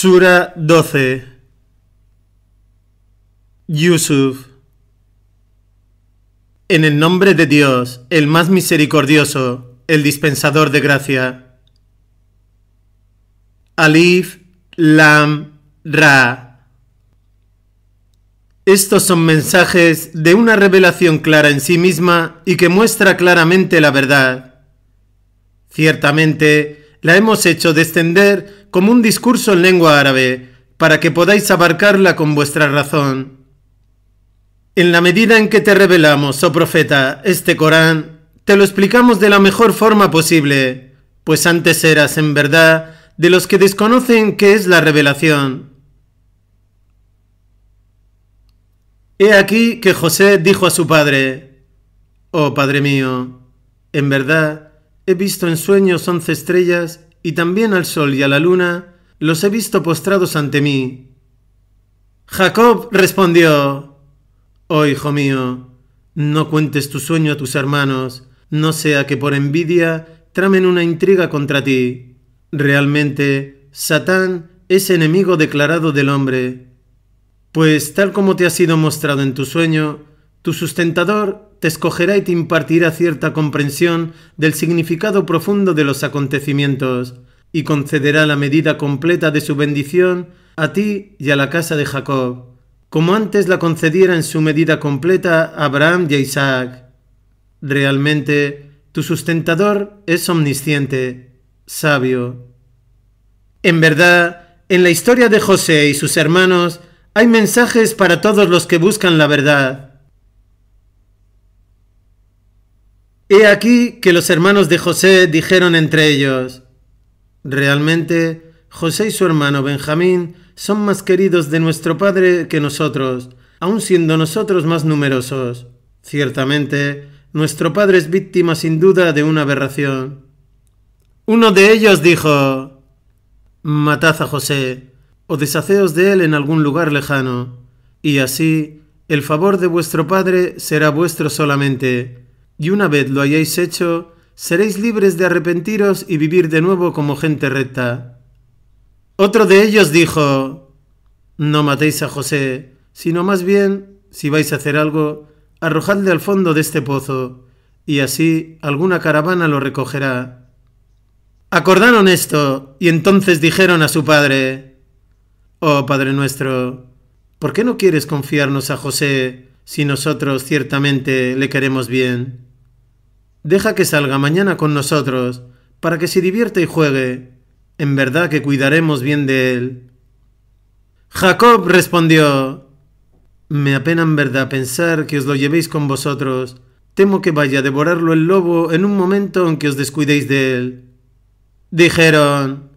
Sura 12 Yusuf En el nombre de Dios, el más misericordioso, el dispensador de gracia. Alif, Lam, Ra. Estos son mensajes de una revelación clara en sí misma y que muestra claramente la verdad. Ciertamente, la hemos hecho descender como un discurso en lengua árabe, para que podáis abarcarla con vuestra razón. En la medida en que te revelamos, oh profeta, este Corán, te lo explicamos de la mejor forma posible, pues antes eras, en verdad, de los que desconocen qué es la revelación. He aquí que José dijo a su padre, Oh Padre mío, en verdad, He visto en sueños once estrellas, y también al sol y a la luna, los he visto postrados ante mí. Jacob respondió, Oh hijo mío, no cuentes tu sueño a tus hermanos, no sea que por envidia tramen una intriga contra ti. Realmente, Satán es enemigo declarado del hombre. Pues tal como te ha sido mostrado en tu sueño, tu sustentador te escogerá y te impartirá cierta comprensión del significado profundo de los acontecimientos, y concederá la medida completa de su bendición a ti y a la casa de Jacob, como antes la concediera en su medida completa a Abraham y a Isaac. Realmente, tu sustentador es omnisciente, sabio. En verdad, en la historia de José y sus hermanos hay mensajes para todos los que buscan la verdad. He aquí que los hermanos de José dijeron entre ellos, Realmente José y su hermano Benjamín son más queridos de nuestro Padre que nosotros, aun siendo nosotros más numerosos. Ciertamente, nuestro Padre es víctima sin duda de una aberración. Uno de ellos dijo, Matad a José, o deshaceos de él en algún lugar lejano, y así el favor de vuestro Padre será vuestro solamente y una vez lo hayáis hecho, seréis libres de arrepentiros y vivir de nuevo como gente recta. Otro de ellos dijo, No matéis a José, sino más bien, si vais a hacer algo, arrojadle al fondo de este pozo, y así alguna caravana lo recogerá. Acordaron esto, y entonces dijeron a su padre, Oh Padre nuestro, ¿por qué no quieres confiarnos a José si nosotros ciertamente le queremos bien? Deja que salga mañana con nosotros, para que se divierta y juegue. En verdad que cuidaremos bien de él. Jacob respondió, Me apena en verdad pensar que os lo llevéis con vosotros. Temo que vaya a devorarlo el lobo en un momento en que os descuidéis de él. Dijeron,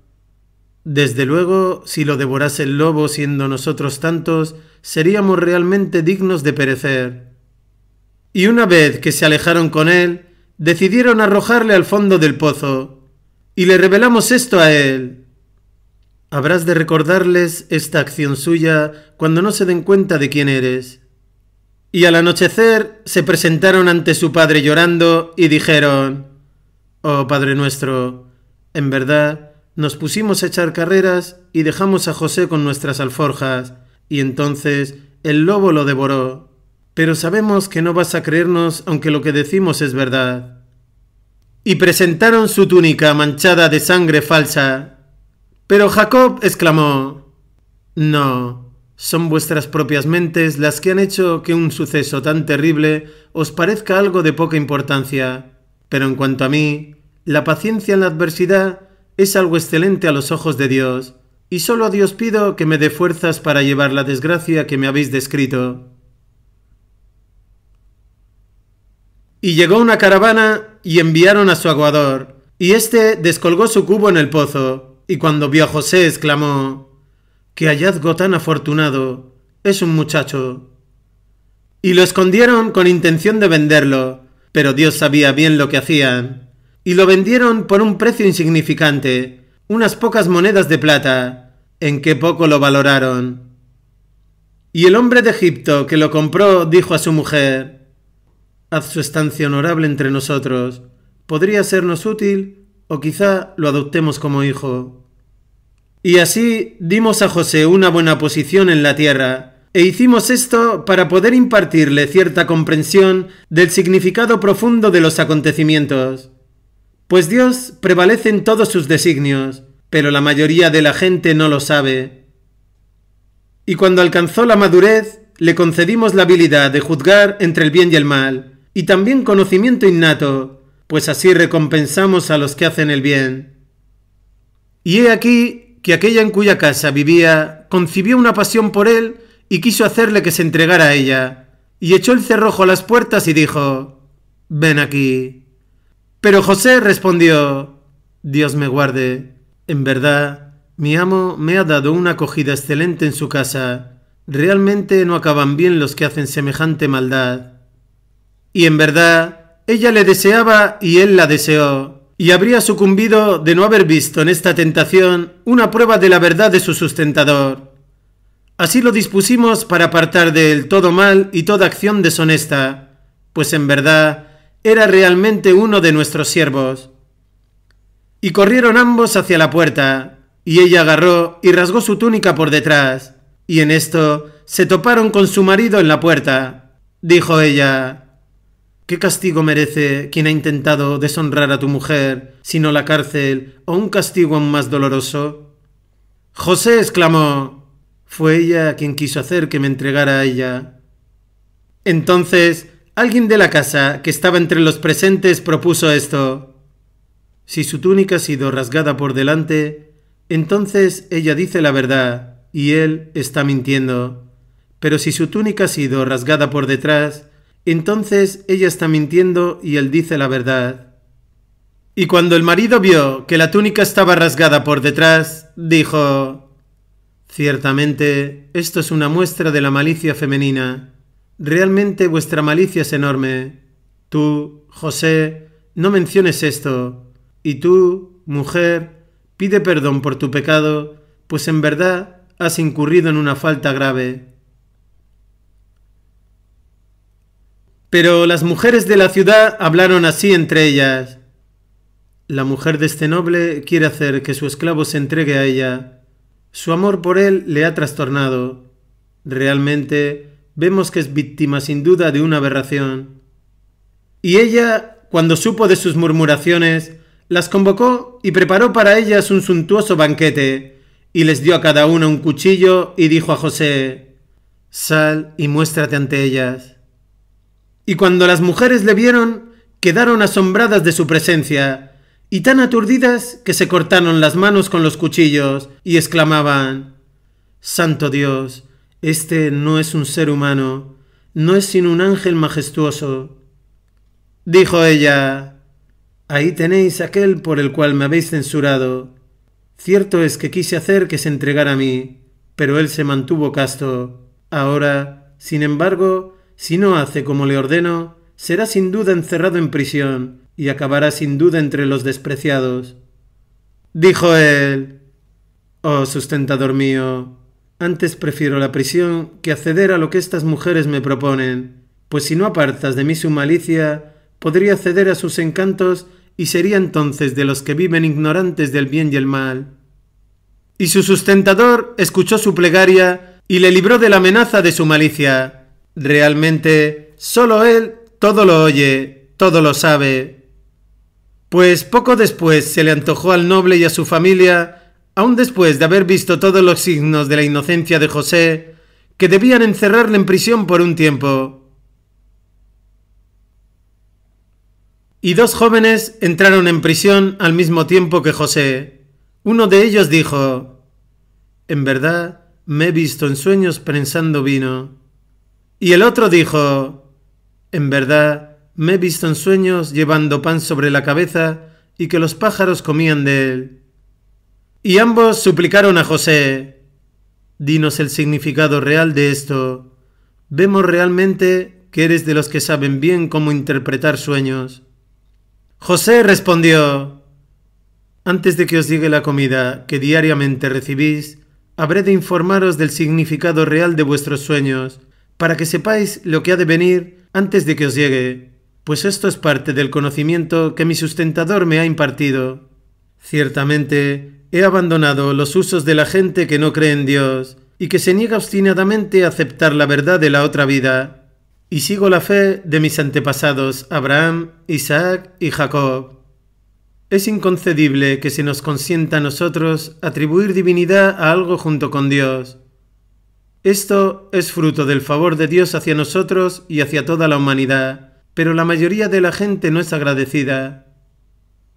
Desde luego, si lo devorase el lobo siendo nosotros tantos, seríamos realmente dignos de perecer. Y una vez que se alejaron con él, decidieron arrojarle al fondo del pozo, y le revelamos esto a él. Habrás de recordarles esta acción suya cuando no se den cuenta de quién eres. Y al anochecer se presentaron ante su padre llorando y dijeron, Oh Padre nuestro, en verdad nos pusimos a echar carreras y dejamos a José con nuestras alforjas, y entonces el lobo lo devoró pero sabemos que no vas a creernos aunque lo que decimos es verdad. Y presentaron su túnica manchada de sangre falsa. Pero Jacob exclamó, No, son vuestras propias mentes las que han hecho que un suceso tan terrible os parezca algo de poca importancia. Pero en cuanto a mí, la paciencia en la adversidad es algo excelente a los ojos de Dios, y solo a Dios pido que me dé fuerzas para llevar la desgracia que me habéis descrito. Y llegó una caravana y enviaron a su aguador, y éste descolgó su cubo en el pozo, y cuando vio a José exclamó, ¡Qué hallazgo tan afortunado! Es un muchacho. Y lo escondieron con intención de venderlo, pero Dios sabía bien lo que hacían, y lo vendieron por un precio insignificante, unas pocas monedas de plata, en que poco lo valoraron. Y el hombre de Egipto que lo compró dijo a su mujer, Haz su estancia honorable entre nosotros. Podría sernos útil o quizá lo adoptemos como hijo. Y así dimos a José una buena posición en la tierra, e hicimos esto para poder impartirle cierta comprensión del significado profundo de los acontecimientos. Pues Dios prevalece en todos sus designios, pero la mayoría de la gente no lo sabe. Y cuando alcanzó la madurez, le concedimos la habilidad de juzgar entre el bien y el mal, y también conocimiento innato, pues así recompensamos a los que hacen el bien. Y he aquí que aquella en cuya casa vivía concibió una pasión por él y quiso hacerle que se entregara a ella, y echó el cerrojo a las puertas y dijo, Ven aquí. Pero José respondió, Dios me guarde, en verdad, mi amo me ha dado una acogida excelente en su casa, realmente no acaban bien los que hacen semejante maldad. Y en verdad, ella le deseaba y él la deseó, y habría sucumbido de no haber visto en esta tentación una prueba de la verdad de su sustentador. Así lo dispusimos para apartar de él todo mal y toda acción deshonesta, pues en verdad era realmente uno de nuestros siervos. Y corrieron ambos hacia la puerta, y ella agarró y rasgó su túnica por detrás, y en esto se toparon con su marido en la puerta. Dijo ella, ¿Qué castigo merece quien ha intentado deshonrar a tu mujer, sino la cárcel o un castigo aún más doloroso? José exclamó. Fue ella quien quiso hacer que me entregara a ella. Entonces, alguien de la casa que estaba entre los presentes propuso esto. Si su túnica ha sido rasgada por delante, entonces ella dice la verdad y él está mintiendo. Pero si su túnica ha sido rasgada por detrás, entonces ella está mintiendo y él dice la verdad. Y cuando el marido vio que la túnica estaba rasgada por detrás, dijo, Ciertamente, esto es una muestra de la malicia femenina. Realmente vuestra malicia es enorme. Tú, José, no menciones esto. Y tú, mujer, pide perdón por tu pecado, pues en verdad has incurrido en una falta grave. Pero las mujeres de la ciudad hablaron así entre ellas. La mujer de este noble quiere hacer que su esclavo se entregue a ella. Su amor por él le ha trastornado. Realmente vemos que es víctima sin duda de una aberración. Y ella, cuando supo de sus murmuraciones, las convocó y preparó para ellas un suntuoso banquete, y les dio a cada uno un cuchillo y dijo a José, Sal y muéstrate ante ellas. Y cuando las mujeres le vieron, quedaron asombradas de su presencia, y tan aturdidas que se cortaron las manos con los cuchillos, y exclamaban, Santo Dios, este no es un ser humano, no es sino un ángel majestuoso. Dijo ella, Ahí tenéis aquel por el cual me habéis censurado. Cierto es que quise hacer que se entregara a mí, pero él se mantuvo casto. Ahora, sin embargo, si no hace como le ordeno, será sin duda encerrado en prisión y acabará sin duda entre los despreciados. Dijo él, Oh sustentador mío, antes prefiero la prisión que acceder a lo que estas mujeres me proponen, pues si no apartas de mí su malicia, podría ceder a sus encantos y sería entonces de los que viven ignorantes del bien y el mal. Y su sustentador escuchó su plegaria y le libró de la amenaza de su malicia. Realmente, solo él todo lo oye, todo lo sabe. Pues poco después se le antojó al noble y a su familia, aun después de haber visto todos los signos de la inocencia de José, que debían encerrarle en prisión por un tiempo. Y dos jóvenes entraron en prisión al mismo tiempo que José. Uno de ellos dijo, En verdad, me he visto en sueños prensando vino. Y el otro dijo, En verdad, me he visto en sueños llevando pan sobre la cabeza y que los pájaros comían de él. Y ambos suplicaron a José, Dinos el significado real de esto. Vemos realmente que eres de los que saben bien cómo interpretar sueños. José respondió, Antes de que os llegue la comida que diariamente recibís, habré de informaros del significado real de vuestros sueños para que sepáis lo que ha de venir antes de que os llegue, pues esto es parte del conocimiento que mi sustentador me ha impartido. Ciertamente, he abandonado los usos de la gente que no cree en Dios y que se niega obstinadamente a aceptar la verdad de la otra vida, y sigo la fe de mis antepasados Abraham, Isaac y Jacob. Es inconcebible que se nos consienta a nosotros atribuir divinidad a algo junto con Dios, esto es fruto del favor de Dios hacia nosotros y hacia toda la humanidad, pero la mayoría de la gente no es agradecida.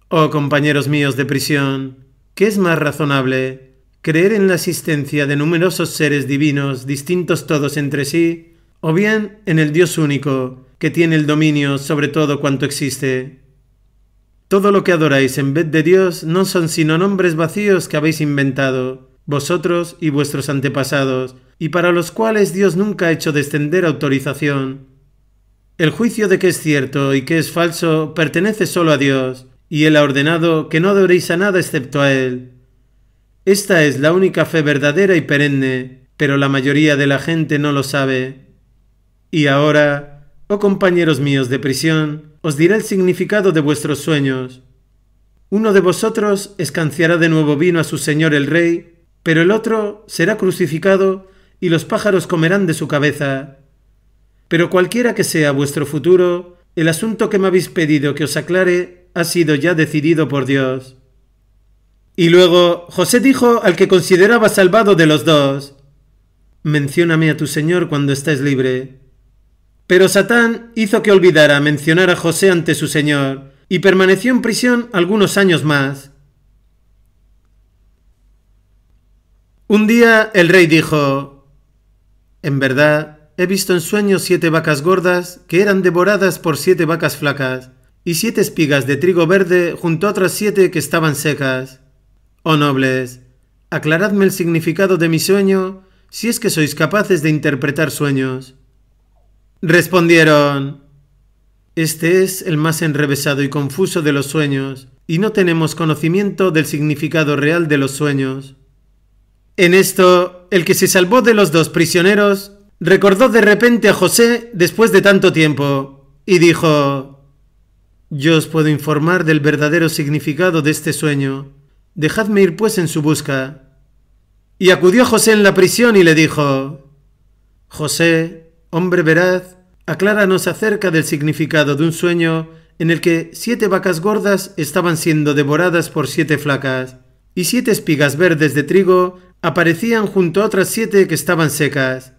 Oh compañeros míos de prisión, ¿qué es más razonable? ¿Creer en la existencia de numerosos seres divinos distintos todos entre sí? ¿O bien en el Dios único, que tiene el dominio sobre todo cuanto existe? Todo lo que adoráis en vez de Dios no son sino nombres vacíos que habéis inventado, vosotros y vuestros antepasados, y para los cuales Dios nunca ha hecho descender autorización. El juicio de que es cierto y que es falso pertenece solo a Dios, y Él ha ordenado que no adoréis a nada excepto a Él. Esta es la única fe verdadera y perenne, pero la mayoría de la gente no lo sabe. Y ahora, oh compañeros míos de prisión, os diré el significado de vuestros sueños. Uno de vosotros escanciará de nuevo vino a su señor el rey pero el otro será crucificado y los pájaros comerán de su cabeza. Pero cualquiera que sea vuestro futuro, el asunto que me habéis pedido que os aclare ha sido ya decidido por Dios. Y luego José dijo al que consideraba salvado de los dos, Mencióname a tu Señor cuando estés libre. Pero Satán hizo que olvidara mencionar a José ante su Señor, y permaneció en prisión algunos años más. Un día el rey dijo, En verdad, he visto en sueños siete vacas gordas que eran devoradas por siete vacas flacas, y siete espigas de trigo verde junto a otras siete que estaban secas. Oh nobles, aclaradme el significado de mi sueño, si es que sois capaces de interpretar sueños. Respondieron, Este es el más enrevesado y confuso de los sueños, y no tenemos conocimiento del significado real de los sueños. En esto, el que se salvó de los dos prisioneros recordó de repente a José después de tanto tiempo y dijo, Yo os puedo informar del verdadero significado de este sueño. Dejadme ir pues en su busca. Y acudió José en la prisión y le dijo, José, hombre veraz, acláranos acerca del significado de un sueño en el que siete vacas gordas estaban siendo devoradas por siete flacas, y siete espigas verdes de trigo aparecían junto a otras siete que estaban secas,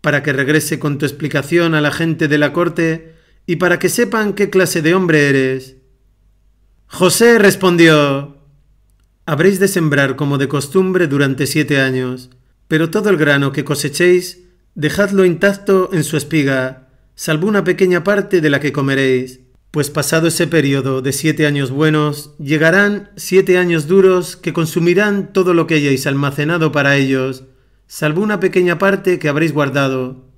para que regrese con tu explicación a la gente de la corte y para que sepan qué clase de hombre eres. José respondió, Habréis de sembrar como de costumbre durante siete años, pero todo el grano que cosechéis, dejadlo intacto en su espiga, salvo una pequeña parte de la que comeréis pues pasado ese periodo de siete años buenos, llegarán siete años duros que consumirán todo lo que hayáis almacenado para ellos, salvo una pequeña parte que habréis guardado.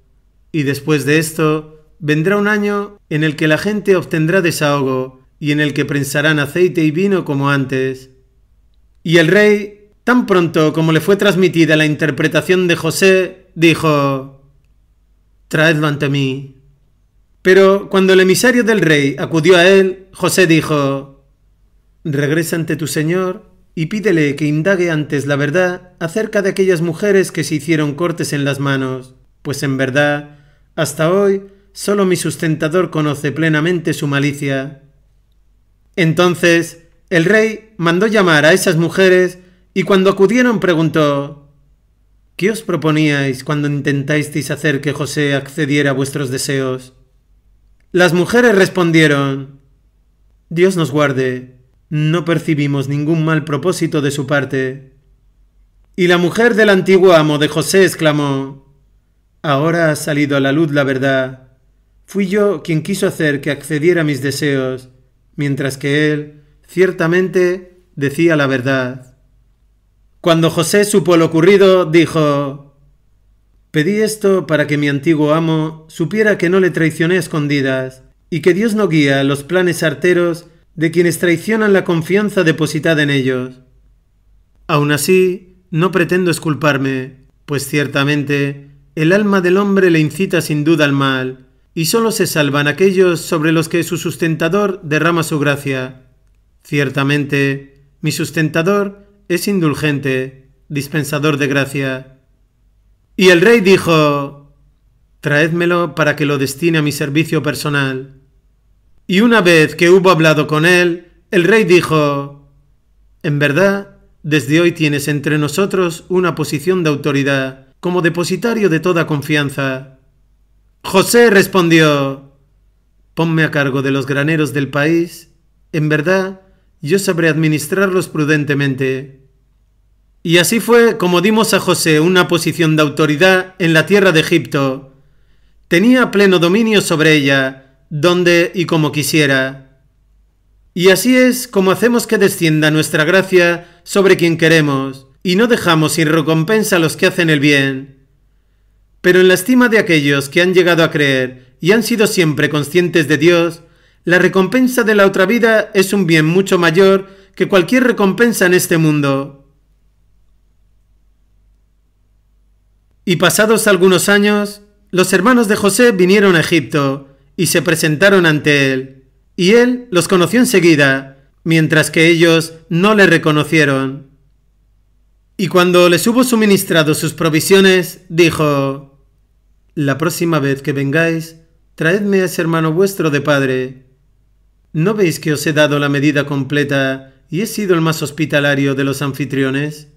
Y después de esto, vendrá un año en el que la gente obtendrá desahogo, y en el que prensarán aceite y vino como antes. Y el rey, tan pronto como le fue transmitida la interpretación de José, dijo, Traedlo ante mí. Pero cuando el emisario del rey acudió a él, José dijo, Regresa ante tu señor y pídele que indague antes la verdad acerca de aquellas mujeres que se hicieron cortes en las manos, pues en verdad, hasta hoy, solo mi sustentador conoce plenamente su malicia. Entonces, el rey mandó llamar a esas mujeres y cuando acudieron preguntó, ¿Qué os proponíais cuando intentasteis hacer que José accediera a vuestros deseos? Las mujeres respondieron, Dios nos guarde, no percibimos ningún mal propósito de su parte. Y la mujer del antiguo amo de José exclamó, Ahora ha salido a la luz la verdad. Fui yo quien quiso hacer que accediera a mis deseos, mientras que él, ciertamente, decía la verdad. Cuando José supo lo ocurrido, dijo, Pedí esto para que mi antiguo amo supiera que no le traicioné a escondidas y que Dios no guía los planes arteros de quienes traicionan la confianza depositada en ellos. Aun así, no pretendo esculparme, pues ciertamente el alma del hombre le incita sin duda al mal, y sólo se salvan aquellos sobre los que su sustentador derrama su gracia. Ciertamente, mi sustentador es indulgente, dispensador de gracia. Y el rey dijo, Traédmelo para que lo destine a mi servicio personal. Y una vez que hubo hablado con él, el rey dijo, En verdad, desde hoy tienes entre nosotros una posición de autoridad, como depositario de toda confianza. José respondió, Ponme a cargo de los graneros del país, en verdad, yo sabré administrarlos prudentemente. Y así fue como dimos a José una posición de autoridad en la tierra de Egipto. Tenía pleno dominio sobre ella, donde y como quisiera. Y así es como hacemos que descienda nuestra gracia sobre quien queremos, y no dejamos sin recompensa a los que hacen el bien. Pero en la estima de aquellos que han llegado a creer y han sido siempre conscientes de Dios, la recompensa de la otra vida es un bien mucho mayor que cualquier recompensa en este mundo. Y pasados algunos años, los hermanos de José vinieron a Egipto y se presentaron ante él, y él los conoció enseguida, mientras que ellos no le reconocieron. Y cuando les hubo suministrado sus provisiones, dijo, La próxima vez que vengáis, traedme a ese hermano vuestro de padre. ¿No veis que os he dado la medida completa y he sido el más hospitalario de los anfitriones?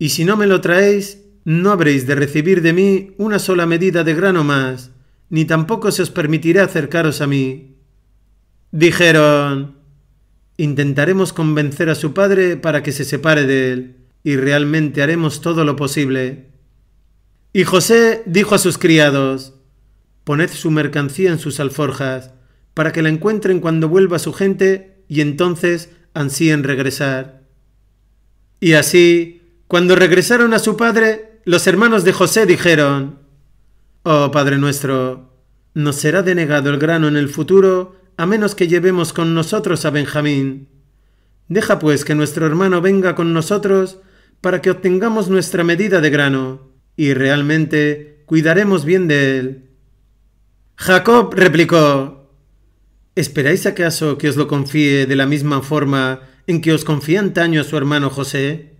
Y si no me lo traéis, no habréis de recibir de mí una sola medida de grano más, ni tampoco se os permitirá acercaros a mí. Dijeron, intentaremos convencer a su padre para que se separe de él, y realmente haremos todo lo posible. Y José dijo a sus criados, Poned su mercancía en sus alforjas, para que la encuentren cuando vuelva su gente, y entonces ansíen regresar. Y así, cuando regresaron a su padre, los hermanos de José dijeron, Oh Padre nuestro, nos será denegado el grano en el futuro a menos que llevemos con nosotros a Benjamín. Deja pues que nuestro hermano venga con nosotros para que obtengamos nuestra medida de grano, y realmente cuidaremos bien de él. Jacob replicó, ¿Esperáis acaso que os lo confíe de la misma forma en que os confía antaño su hermano José?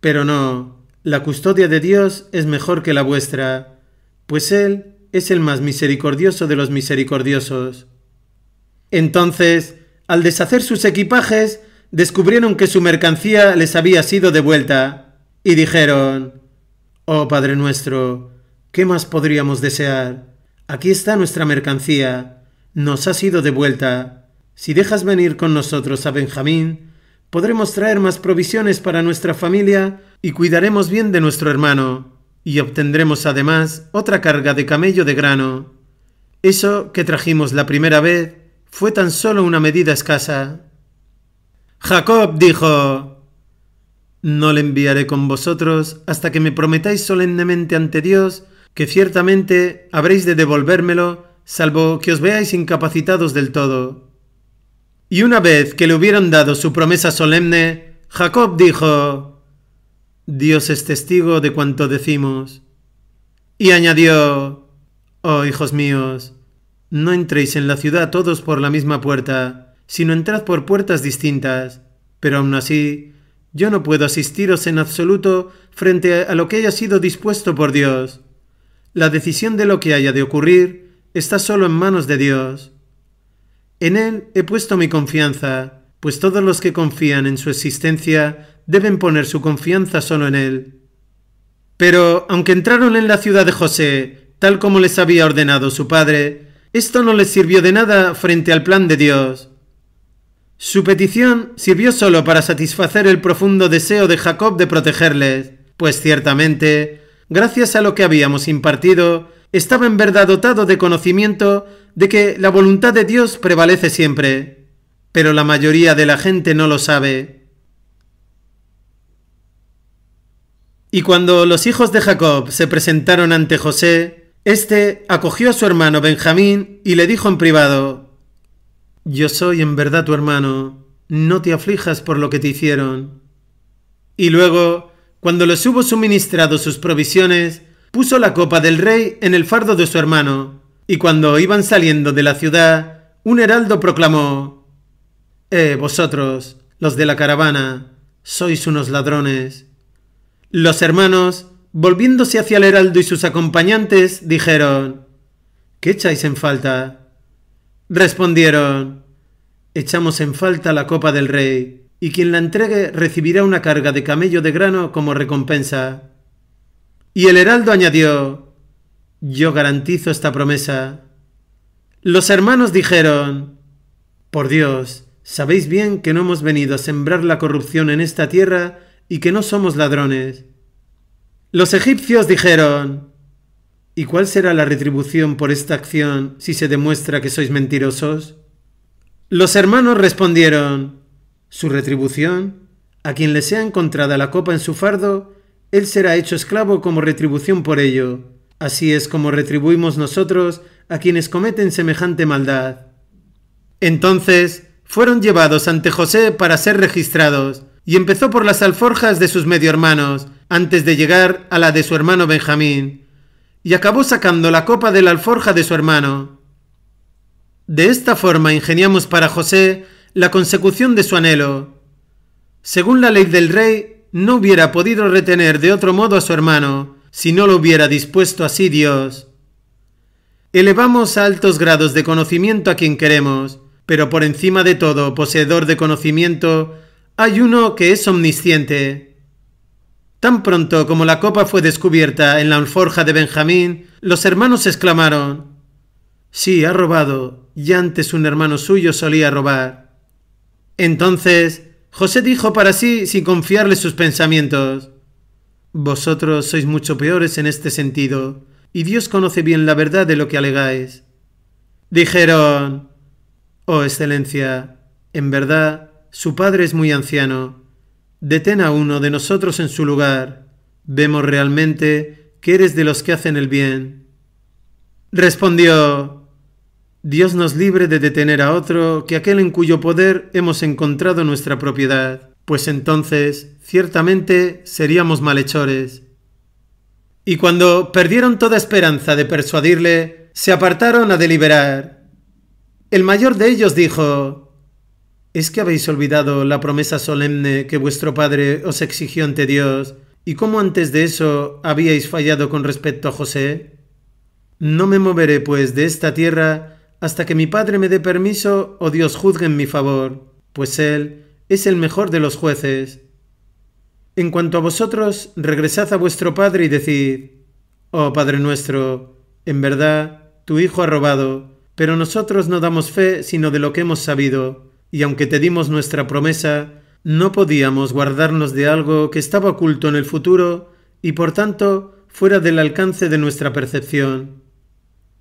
Pero no, la custodia de Dios es mejor que la vuestra, pues Él es el más misericordioso de los misericordiosos. Entonces, al deshacer sus equipajes, descubrieron que su mercancía les había sido devuelta, y dijeron, Oh Padre nuestro, ¿qué más podríamos desear? Aquí está nuestra mercancía, nos ha sido devuelta. Si dejas venir con nosotros a Benjamín, podremos traer más provisiones para nuestra familia y cuidaremos bien de nuestro hermano, y obtendremos además otra carga de camello de grano. Eso que trajimos la primera vez fue tan solo una medida escasa. Jacob dijo, No le enviaré con vosotros hasta que me prometáis solemnemente ante Dios que ciertamente habréis de devolvérmelo, salvo que os veáis incapacitados del todo. Y una vez que le hubieran dado su promesa solemne, Jacob dijo, Dios es testigo de cuanto decimos. Y añadió, Oh hijos míos, no entréis en la ciudad todos por la misma puerta, sino entrad por puertas distintas. Pero aun así, yo no puedo asistiros en absoluto frente a lo que haya sido dispuesto por Dios. La decisión de lo que haya de ocurrir está solo en manos de Dios. En Él he puesto mi confianza, pues todos los que confían en su existencia deben poner su confianza solo en él. Pero, aunque entraron en la ciudad de José, tal como les había ordenado su padre, esto no les sirvió de nada frente al plan de Dios. Su petición sirvió solo para satisfacer el profundo deseo de Jacob de protegerles, pues ciertamente, gracias a lo que habíamos impartido, estaba en verdad dotado de conocimiento de que la voluntad de Dios prevalece siempre. Pero la mayoría de la gente no lo sabe. Y cuando los hijos de Jacob se presentaron ante José, éste acogió a su hermano Benjamín y le dijo en privado, Yo soy en verdad tu hermano, no te aflijas por lo que te hicieron. Y luego, cuando les hubo suministrado sus provisiones, puso la copa del rey en el fardo de su hermano, y cuando iban saliendo de la ciudad, un heraldo proclamó, Eh, vosotros, los de la caravana, sois unos ladrones los hermanos, volviéndose hacia el heraldo y sus acompañantes, dijeron, ¿Qué echáis en falta? Respondieron, Echamos en falta la copa del rey, y quien la entregue recibirá una carga de camello de grano como recompensa. Y el heraldo añadió, Yo garantizo esta promesa. Los hermanos dijeron, Por Dios, sabéis bien que no hemos venido a sembrar la corrupción en esta tierra, y que no somos ladrones. Los egipcios dijeron, ¿y cuál será la retribución por esta acción si se demuestra que sois mentirosos? Los hermanos respondieron, su retribución, a quien le sea encontrada la copa en su fardo, él será hecho esclavo como retribución por ello. Así es como retribuimos nosotros a quienes cometen semejante maldad. Entonces fueron llevados ante José para ser registrados, y empezó por las alforjas de sus medio hermanos, antes de llegar a la de su hermano Benjamín, y acabó sacando la copa de la alforja de su hermano. De esta forma ingeniamos para José la consecución de su anhelo. Según la ley del rey, no hubiera podido retener de otro modo a su hermano, si no lo hubiera dispuesto así Dios. Elevamos a altos grados de conocimiento a quien queremos, pero por encima de todo, poseedor de conocimiento, hay uno que es omnisciente. Tan pronto como la copa fue descubierta en la alforja de Benjamín, los hermanos exclamaron, Sí, ha robado, y antes un hermano suyo solía robar. Entonces, José dijo para sí sin confiarle sus pensamientos, Vosotros sois mucho peores en este sentido, y Dios conoce bien la verdad de lo que alegáis. Dijeron, Oh Excelencia, en verdad su padre es muy anciano. Detén a uno de nosotros en su lugar. Vemos realmente que eres de los que hacen el bien. Respondió, Dios nos libre de detener a otro que aquel en cuyo poder hemos encontrado nuestra propiedad, pues entonces ciertamente seríamos malhechores. Y cuando perdieron toda esperanza de persuadirle, se apartaron a deliberar. El mayor de ellos dijo, ¿Es que habéis olvidado la promesa solemne que vuestro padre os exigió ante Dios, y cómo antes de eso habíais fallado con respecto a José? No me moveré, pues, de esta tierra hasta que mi padre me dé permiso o Dios juzgue en mi favor, pues él es el mejor de los jueces. En cuanto a vosotros, regresad a vuestro padre y decid, Oh Padre nuestro, en verdad, tu Hijo ha robado, pero nosotros no damos fe sino de lo que hemos sabido y aunque te dimos nuestra promesa, no podíamos guardarnos de algo que estaba oculto en el futuro y por tanto fuera del alcance de nuestra percepción.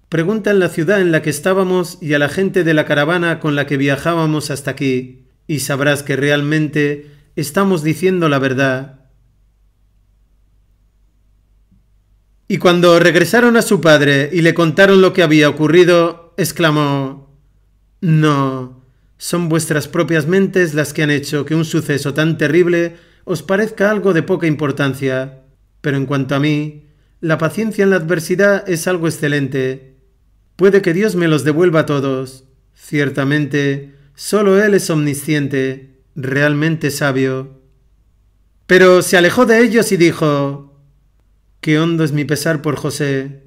Pregunta en la ciudad en la que estábamos y a la gente de la caravana con la que viajábamos hasta aquí, y sabrás que realmente estamos diciendo la verdad. Y cuando regresaron a su padre y le contaron lo que había ocurrido, exclamó, No, son vuestras propias mentes las que han hecho que un suceso tan terrible os parezca algo de poca importancia. Pero en cuanto a mí, la paciencia en la adversidad es algo excelente. Puede que Dios me los devuelva a todos. Ciertamente, solo Él es omnisciente, realmente sabio. Pero se alejó de ellos y dijo, Qué hondo es mi pesar por José.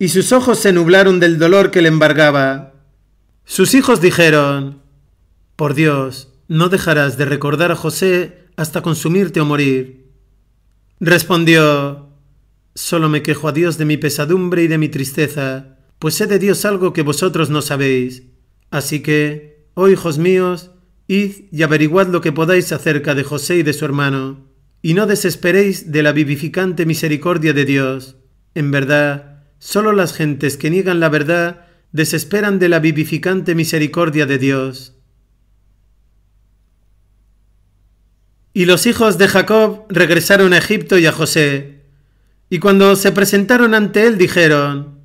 Y sus ojos se nublaron del dolor que le embargaba. Sus hijos dijeron, Por Dios, no dejarás de recordar a José hasta consumirte o morir. Respondió, Solo me quejo a Dios de mi pesadumbre y de mi tristeza, pues sé de Dios algo que vosotros no sabéis. Así que, oh hijos míos, id y averiguad lo que podáis acerca de José y de su hermano, y no desesperéis de la vivificante misericordia de Dios. En verdad, solo las gentes que niegan la verdad desesperan de la vivificante misericordia de Dios. Y los hijos de Jacob regresaron a Egipto y a José, y cuando se presentaron ante él dijeron,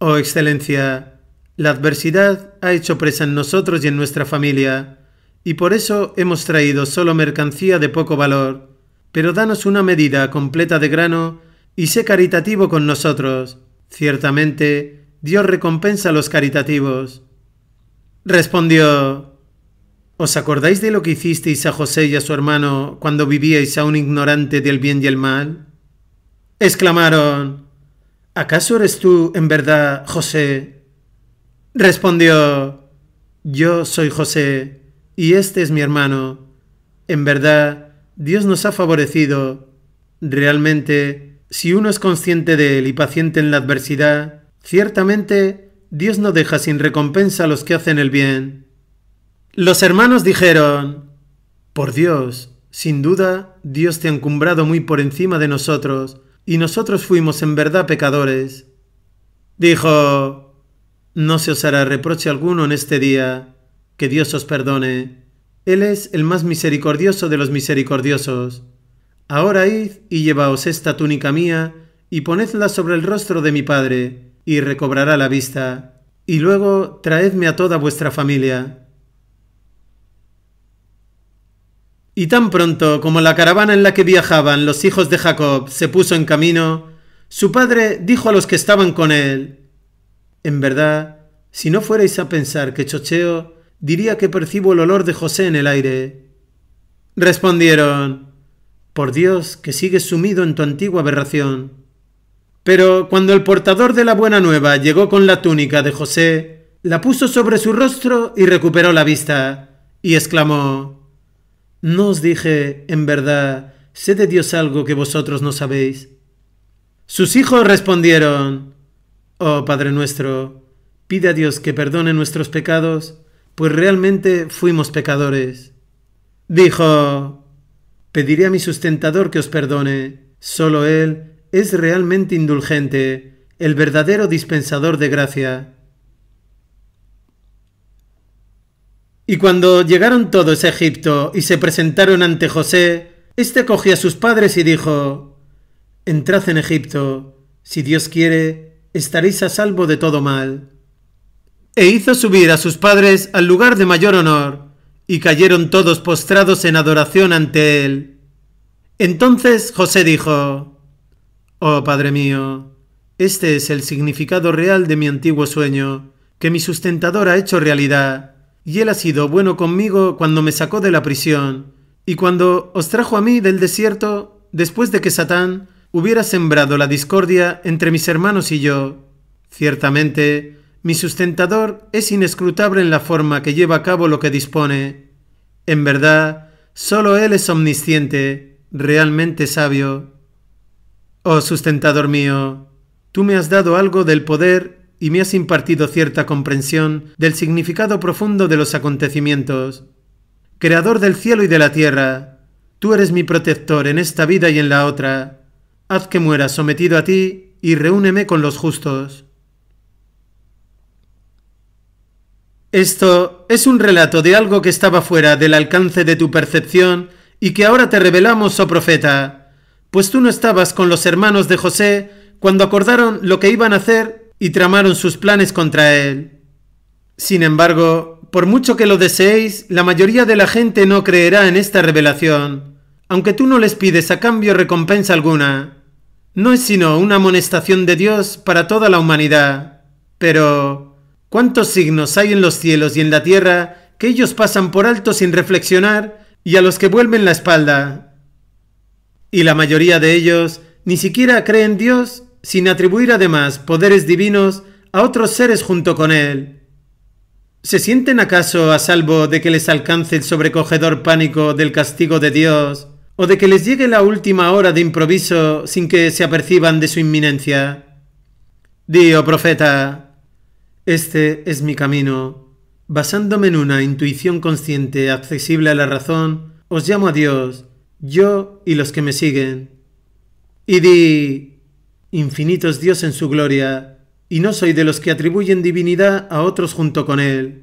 Oh Excelencia, la adversidad ha hecho presa en nosotros y en nuestra familia, y por eso hemos traído solo mercancía de poco valor, pero danos una medida completa de grano y sé caritativo con nosotros. Ciertamente, Dios recompensa a los caritativos. Respondió, ¿Os acordáis de lo que hicisteis a José y a su hermano cuando vivíais un ignorante del bien y el mal? Exclamaron, ¿acaso eres tú en verdad José? Respondió, yo soy José, y este es mi hermano. En verdad, Dios nos ha favorecido. Realmente, si uno es consciente de él y paciente en la adversidad, Ciertamente, Dios no deja sin recompensa a los que hacen el bien. Los hermanos dijeron, Por Dios, sin duda, Dios te ha encumbrado muy por encima de nosotros, y nosotros fuimos en verdad pecadores. Dijo, No se os hará reproche alguno en este día, que Dios os perdone. Él es el más misericordioso de los misericordiosos. Ahora id y llevaos esta túnica mía, y ponedla sobre el rostro de mi Padre y recobrará la vista, y luego traedme a toda vuestra familia. Y tan pronto como la caravana en la que viajaban los hijos de Jacob se puso en camino, su padre dijo a los que estaban con él, En verdad, si no fuerais a pensar que chocheo, diría que percibo el olor de José en el aire. Respondieron, Por Dios, que sigues sumido en tu antigua aberración. Pero cuando el portador de la buena nueva llegó con la túnica de José, la puso sobre su rostro y recuperó la vista, y exclamó, No os dije, en verdad, sé de Dios algo que vosotros no sabéis. Sus hijos respondieron, Oh Padre nuestro, pide a Dios que perdone nuestros pecados, pues realmente fuimos pecadores. Dijo, Pediré a mi sustentador que os perdone, solo él es realmente indulgente, el verdadero dispensador de gracia. Y cuando llegaron todos a Egipto y se presentaron ante José, éste cogió a sus padres y dijo, Entrad en Egipto, si Dios quiere, estaréis a salvo de todo mal. E hizo subir a sus padres al lugar de mayor honor, y cayeron todos postrados en adoración ante él. Entonces José dijo, Oh Padre mío, este es el significado real de mi antiguo sueño, que mi sustentador ha hecho realidad, y él ha sido bueno conmigo cuando me sacó de la prisión, y cuando os trajo a mí del desierto, después de que Satán hubiera sembrado la discordia entre mis hermanos y yo. Ciertamente, mi sustentador es inescrutable en la forma que lleva a cabo lo que dispone. En verdad, solo él es omnisciente, realmente sabio. Oh sustentador mío, tú me has dado algo del poder y me has impartido cierta comprensión del significado profundo de los acontecimientos. Creador del cielo y de la tierra, tú eres mi protector en esta vida y en la otra. Haz que muera sometido a ti y reúneme con los justos. Esto es un relato de algo que estaba fuera del alcance de tu percepción y que ahora te revelamos, oh profeta pues tú no estabas con los hermanos de José cuando acordaron lo que iban a hacer y tramaron sus planes contra él. Sin embargo, por mucho que lo deseéis, la mayoría de la gente no creerá en esta revelación, aunque tú no les pides a cambio recompensa alguna. No es sino una amonestación de Dios para toda la humanidad. Pero, ¿cuántos signos hay en los cielos y en la tierra que ellos pasan por alto sin reflexionar y a los que vuelven la espalda? y la mayoría de ellos ni siquiera creen en Dios sin atribuir además poderes divinos a otros seres junto con Él. ¿Se sienten acaso a salvo de que les alcance el sobrecogedor pánico del castigo de Dios o de que les llegue la última hora de improviso sin que se aperciban de su inminencia? Dío oh profeta, este es mi camino. Basándome en una intuición consciente accesible a la razón, os llamo a Dios yo y los que me siguen. Y di, infinito es Dios en su gloria, y no soy de los que atribuyen divinidad a otros junto con él.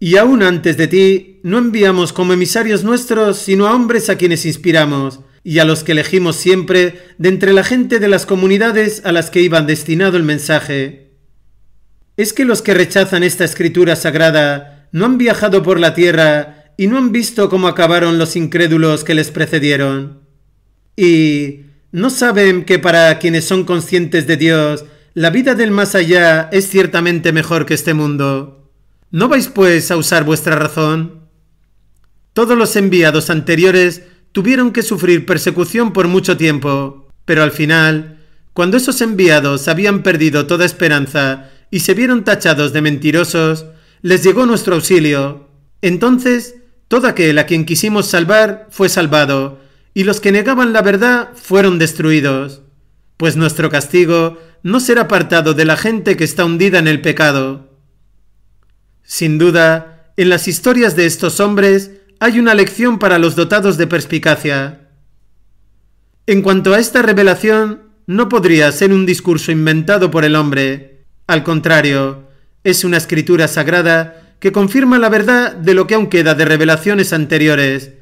Y aún antes de ti, no enviamos como emisarios nuestros, sino a hombres a quienes inspiramos, y a los que elegimos siempre de entre la gente de las comunidades a las que iban destinado el mensaje. ¿Es que los que rechazan esta escritura sagrada no han viajado por la tierra ¿Y no han visto cómo acabaron los incrédulos que les precedieron? ¿Y no saben que para quienes son conscientes de Dios, la vida del más allá es ciertamente mejor que este mundo? ¿No vais pues a usar vuestra razón? Todos los enviados anteriores tuvieron que sufrir persecución por mucho tiempo, pero al final, cuando esos enviados habían perdido toda esperanza y se vieron tachados de mentirosos, les llegó nuestro auxilio. Entonces todo aquel a quien quisimos salvar fue salvado, y los que negaban la verdad fueron destruidos. Pues nuestro castigo no será apartado de la gente que está hundida en el pecado. Sin duda, en las historias de estos hombres hay una lección para los dotados de perspicacia. En cuanto a esta revelación, no podría ser un discurso inventado por el hombre. Al contrario, es una escritura sagrada que confirma la verdad de lo que aún queda de revelaciones anteriores,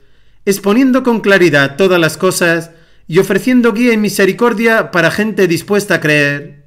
exponiendo con claridad todas las cosas y ofreciendo guía y misericordia para gente dispuesta a creer.